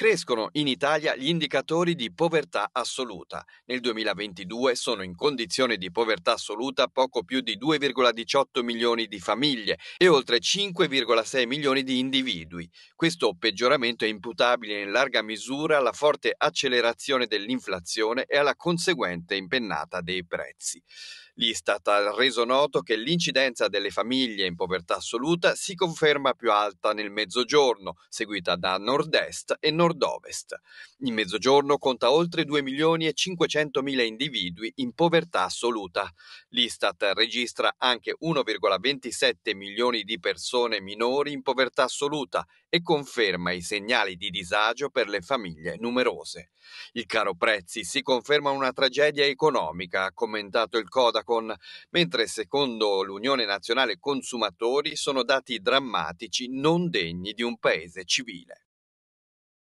Crescono in Italia gli indicatori di povertà assoluta. Nel 2022 sono in condizione di povertà assoluta poco più di 2,18 milioni di famiglie e oltre 5,6 milioni di individui. Questo peggioramento è imputabile in larga misura alla forte accelerazione dell'inflazione e alla conseguente impennata dei prezzi. L'Istat ha reso noto che l'incidenza delle famiglie in povertà assoluta si conferma più alta nel mezzogiorno, seguita da nord-est e nord nord-ovest. Il Mezzogiorno conta oltre 2 milioni e 500 mila individui in povertà assoluta. L'Istat registra anche 1,27 milioni di persone minori in povertà assoluta e conferma i segnali di disagio per le famiglie numerose. Il caro prezzi si conferma una tragedia economica, ha commentato il Codacon, mentre secondo l'Unione Nazionale Consumatori sono dati drammatici non degni di un paese civile.